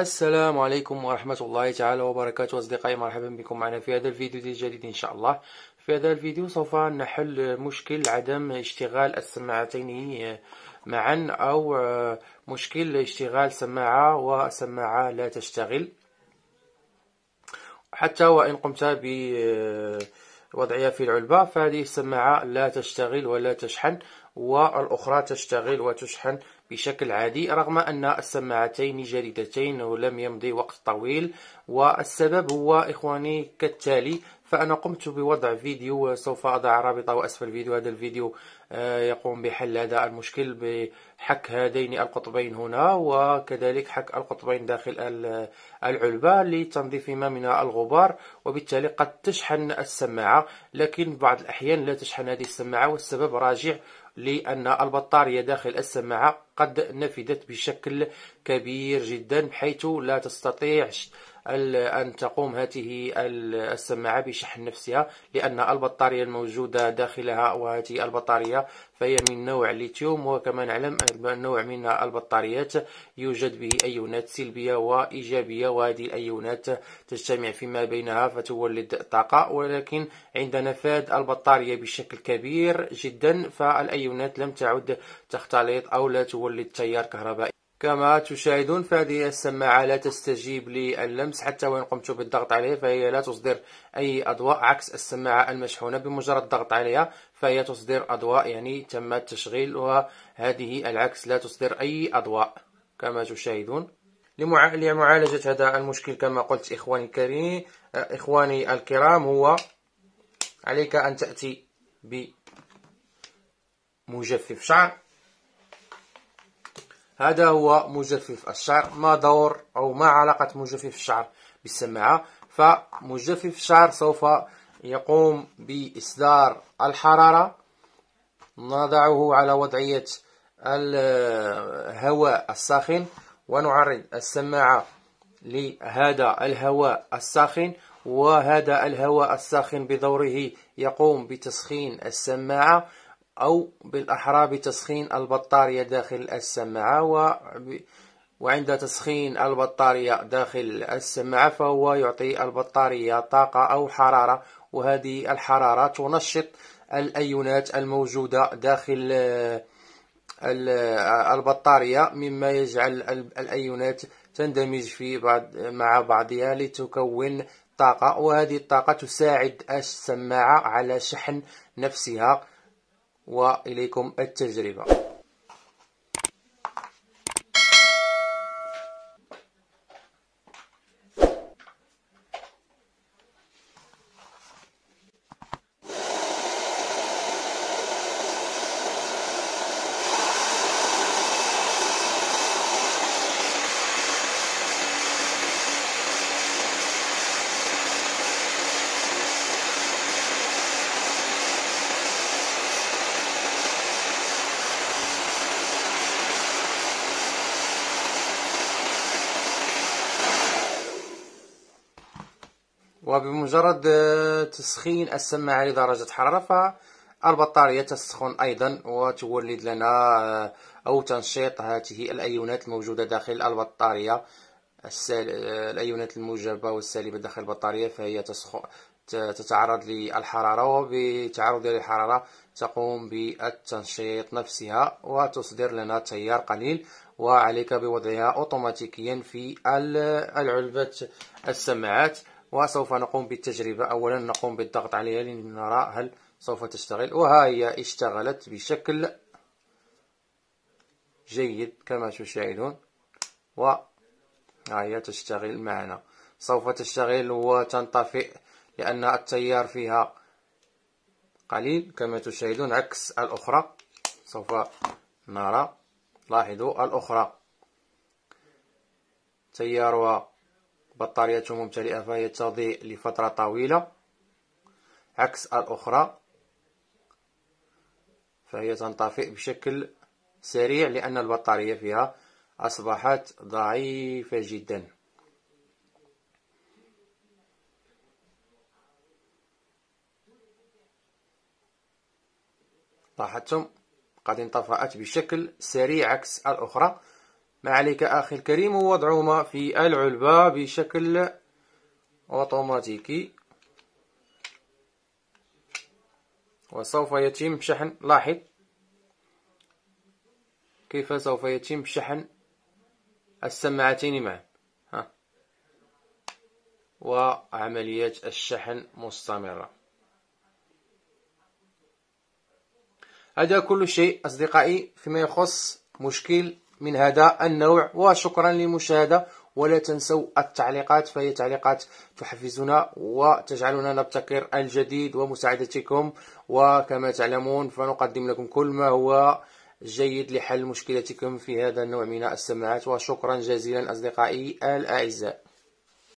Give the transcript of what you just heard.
السلام عليكم ورحمة الله تعالى وبركاته أصدقائي مرحبا بكم معنا في هذا الفيديو الجديد إن شاء الله في هذا الفيديو سوف نحل مشكل عدم اشتغال السماعتين معا أو مشكل اشتغال سماعة وسماعة لا تشتغل حتى وإن قمت بوضعها في العلبة فهذه السماعة لا تشتغل ولا تشحن والأخرى تشتغل وتشحن بشكل عادي رغم أن السماعتين جيدتين ولم يمضي وقت طويل والسبب هو إخواني كالتالي فأنا قمت بوضع فيديو سوف أضع رابطه أسفل الفيديو هذا الفيديو آه، يقوم بحل هذا المشكل بحك هذين القطبين هنا وكذلك حك القطبين داخل العلبة لتنظيف ما من الغبار وبالتالي قد تشحن السماعة لكن بعض الأحيان لا تشحن هذه السماعة والسبب راجع لأن البطارية داخل السماعة قد نفدت بشكل كبير جدا بحيث لا تستطيع أن تقوم هذه السماعة بشحن نفسها لأن البطارية الموجودة داخلها وهذه البطارية فهي من نوع ليثيوم وكما نعلم نوع من البطاريات يوجد به أيونات سلبية وإيجابية وهذه الأيونات تجتمع فيما بينها فتولد طاقة ولكن عند نفاد البطارية بشكل كبير جدا فالأيونات لم تعد تختلط أو لا تولد تيار كهربائي كما تشاهدون فهذه السماعة لا تستجيب للمس حتى وإن قمت بالضغط عليها فهي لا تصدر أي أضواء عكس السماعة المشحونة بمجرد الضغط عليها فهي تصدر أضواء يعني تم التشغيل وهذه العكس لا تصدر أي أضواء كما تشاهدون لمعالجة هذا المشكل كما قلت إخواني الكريم إخواني الكرام هو عليك أن تأتي بمجفف شعر هذا هو مجفف الشعر ما دور أو ما علاقة مجفف الشعر بالسماعة فمجفف الشعر سوف يقوم بإصدار الحرارة نضعه على وضعية الهواء الساخن ونعرض السماعة لهذا الهواء الساخن وهذا الهواء الساخن بدوره يقوم بتسخين السماعة أو بالأحرى بتسخين البطارية داخل السماعة وعند تسخين البطارية داخل السماعة فهو يعطي البطارية طاقة أو حرارة وهذه الحرارة تنشط الأيونات الموجودة داخل آه، آه، البطارية مما يجعل الأيونات تندمج في بعض مع بعضها لتكون طاقة وهذه الطاقة تساعد السماعة على شحن نفسها وإليكم التجربة وبمجرد آه، تسخين السماعة لدرجة حرارة فالبطارية تسخن أيضا وتولد لنا آه، أو تنشيط هذه الأيونات الموجودة داخل البطارية آه، الأيونات الموجبة والسالبة داخل البطارية فهي تسخن تتعرض للحرارة وبتعرضها للحرارة تقوم بالتنشيط نفسها وتصدر لنا تيار قليل وعليك بوضعها أوتوماتيكيا في العلبة السماعات وسوف نقوم بالتجربة أولا نقوم بالضغط عليها لنرى هل سوف تشتغل وها هي اشتغلت بشكل جيد كما تشاهدون وها هي تشتغل معنا سوف تشتغل وتنطفئ لأن التيار فيها قليل كما تشاهدون عكس الأخرى سوف نرى لاحظوا الأخرى تيارها بطارية ممتلئة فهي تضيء لفترة طويلة عكس الأخرى فهي تنطفئ بشكل سريع لأن البطارية فيها أصبحت ضعيفة جدا لاحظتم قد انطفأت بشكل سريع عكس الأخرى ما عليك أخي الكريم وضعهما في العلبة بشكل أوتوماتيكي وسوف يتم شحن لاحظ كيف سوف يتم شحن السماعتين معا ها وعملية الشحن مستمرة هذا كل شيء أصدقائي فيما يخص مشكل من هذا النوع وشكرا للمشاهدة ولا تنسوا التعليقات فهي تعليقات تحفزنا وتجعلنا نبتكر الجديد ومساعدتكم وكما تعلمون فنقدم لكم كل ما هو جيد لحل مشكلتكم في هذا النوع من السماعات وشكرا جزيلا أصدقائي الأعزاء